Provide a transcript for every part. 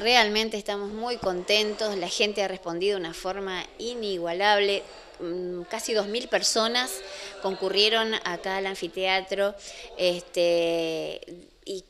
Realmente estamos muy contentos, la gente ha respondido de una forma inigualable. Mm, casi 2.000 personas concurrieron acá al anfiteatro este, y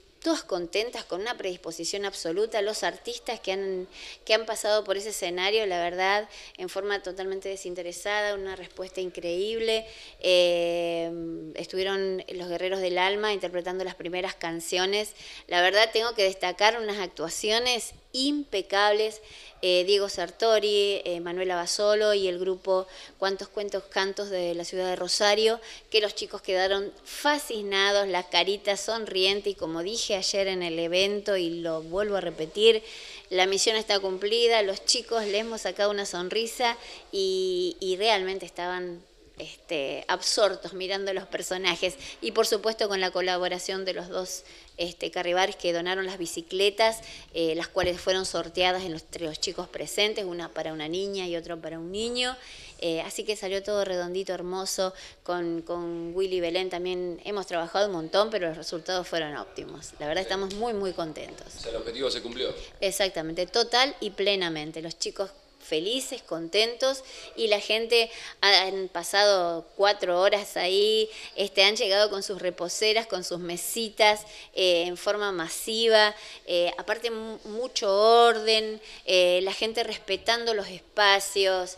contentas, con una predisposición absoluta, los artistas que han, que han pasado por ese escenario, la verdad, en forma totalmente desinteresada, una respuesta increíble. Eh, estuvieron los Guerreros del Alma interpretando las primeras canciones. La verdad, tengo que destacar unas actuaciones impecables. Eh, Diego Sartori, eh, Manuela Basolo y el grupo Cuantos Cuentos Cantos de la ciudad de Rosario, que los chicos quedaron fascinados, la carita sonriente y como dije ayer en el evento y lo vuelvo a repetir, la misión está cumplida, los chicos les hemos sacado una sonrisa y, y realmente estaban este, absortos mirando los personajes y por supuesto con la colaboración de los dos este, carribares que donaron las bicicletas, eh, las cuales fueron sorteadas en los, entre los chicos presentes, una para una niña y otra para un niño. Eh, así que salió todo redondito, hermoso. Con, con Willy Belén también hemos trabajado un montón, pero los resultados fueron óptimos. La verdad estamos muy, muy contentos. O sea, el objetivo se cumplió. Exactamente, total y plenamente. Los chicos felices, contentos y la gente han pasado cuatro horas ahí, este, han llegado con sus reposeras, con sus mesitas eh, en forma masiva, eh, aparte mucho orden, eh, la gente respetando los espacios.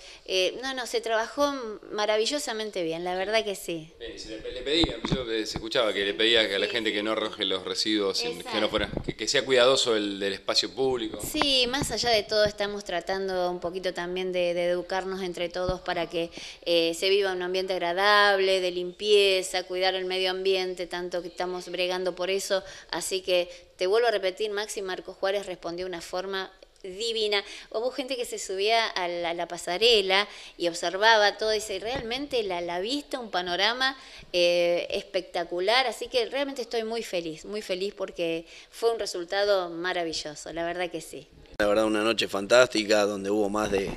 no, no, se trabajó maravillosamente bien, la verdad que sí. Le, le pedía, yo se escuchaba que le pedía a la gente que no arroje los residuos, que, no fuera, que, sea cuidadoso el del espacio público. Sí, más allá de todo estamos tratando un poquito también de, educarnos entre todos para que eh, se viva un ambiente agradable, de limpieza, cuidar el medio ambiente, tanto que estamos bregando por eso. Así que te vuelvo a repetir, Maxi Marcos Juárez respondió de una forma divina. Hubo gente que se subía a la, pasarela y observaba todo, y dice, realmente la, la vista, un panorama eh, espectacular, así que realmente estoy muy feliz, muy feliz porque fue un resultado maravilloso, la verdad que sí. La verdad una noche fantástica donde hubo más de,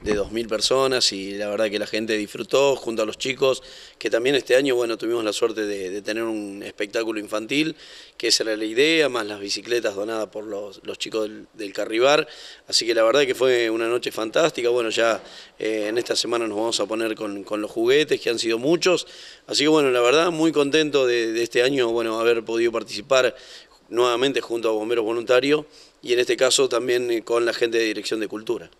de 2.000 personas y la verdad que la gente disfrutó junto a los chicos, que también este año bueno tuvimos la suerte de, tener un espectáculo infantil, que esa era la idea, más las bicicletas donadas por los, chicos del, Carribar, así que la verdad que fue una noche fantástica, bueno ya eh, en esta semana nos vamos a poner con, los juguetes, que han sido muchos, así que bueno la verdad muy contento de, este año bueno haber podido participar nuevamente junto a Bomberos Voluntarios, y en este caso también eh, con la gente de Dirección de Cultura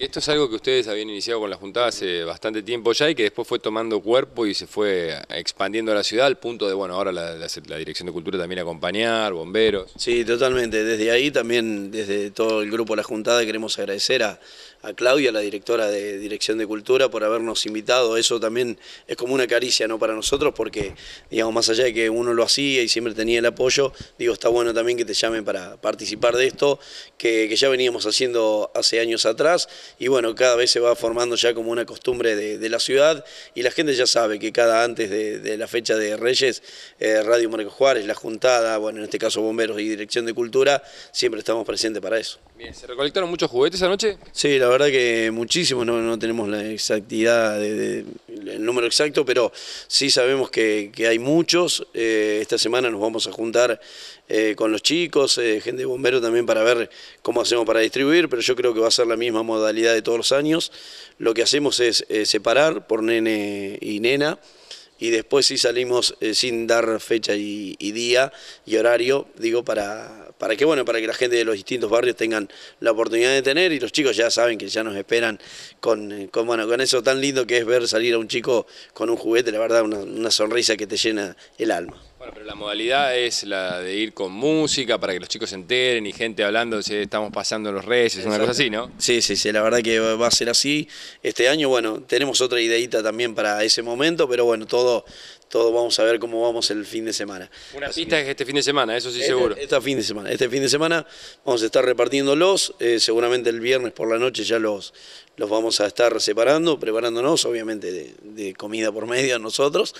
esto es algo que ustedes habían iniciado con la Juntada hace bastante tiempo ya y que después fue tomando cuerpo y se fue expandiendo a la ciudad al punto de, bueno, ahora la, Dirección de Cultura también acompañar, bomberos. Sí, totalmente. Desde ahí también, desde todo el grupo de La Juntada, queremos agradecer a, a Claudia, la directora de Dirección de Cultura, por habernos invitado. Eso también es como una caricia, ¿no? Para nosotros, porque, digamos, más allá de que uno lo hacía y siempre tenía el apoyo, digo, está bueno también que te llamen para participar de esto, que ya veníamos haciendo hace años atrás y bueno, cada vez se va formando ya como una costumbre de, la ciudad y la gente ya sabe que cada antes de, la fecha de Reyes, eh, Radio Marcos Juárez, la juntada, bueno, en este caso bomberos y dirección de cultura, siempre estamos presentes para eso. Bien, ¿se recolectaron muchos juguetes anoche? Sí, la verdad que muchísimos, no, tenemos la exactidad de el, número exacto, pero sí sabemos que, hay muchos. Eh, esta semana nos vamos a juntar eh, con los chicos, eh, gente de bombero también para ver cómo hacemos para distribuir, pero yo creo que va a ser la misma modalidad de todos los años. Lo que hacemos es separar por nene y nena y después sí salimos eh, sin dar fecha y, día y horario, digo, para, para que bueno, para que la gente de los distintos barrios tengan la oportunidad de tener y los chicos ya saben que ya nos esperan con, eh, con bueno, con eso tan lindo que es ver salir a un chico con un juguete, la verdad, una sonrisa que te llena el alma. Bueno, pero la modalidad es la de ir con música para que los chicos se enteren y gente hablando, estamos pasando los reyes, una cosa así, ¿no? Sí, sí, sí, la verdad que va a ser así. Este año, bueno, tenemos otra ideita también para ese momento, pero bueno, todo ...todos vamos a ver cómo vamos el fin de semana. Una pista es este fin de semana, eso sí este seguro. Este fin de semana, este fin de semana vamos a estar repartiéndolos, eh, seguramente el viernes por la noche ya los, los vamos a estar separando, preparándonos, obviamente de, comida por medio nosotros,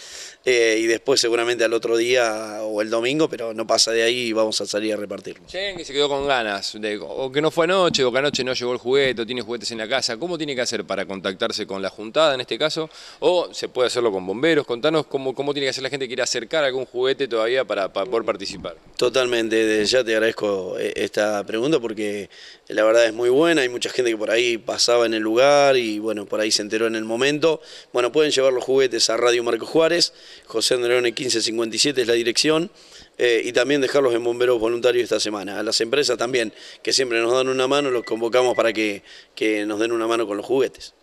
eh, y después seguramente al otro día o el domingo, pero no pasa de ahí y vamos a salir a repartirlo. que se quedó con ganas, o que no fue anoche, o que anoche no llegó el juguete, o tiene juguetes en la casa, ¿cómo tiene que hacer para contactarse con la juntada en este caso? O se puede hacerlo con bomberos, contanos cómo cómo tiene que hacer la gente que quiere acercar algún juguete todavía para, poder participar? Totalmente, ya te agradezco eh, esta pregunta porque la verdad es muy buena, hay mucha gente que por ahí pasaba en el lugar y bueno, por ahí se enteró en el momento. Bueno, pueden llevar los juguetes a Radio Marco Juárez, José Andreone 1557 es la dirección. Eh, y también dejarlos en bomberos voluntarios esta semana. A las empresas también, que siempre nos dan una mano, los convocamos para que nos den una mano con los juguetes.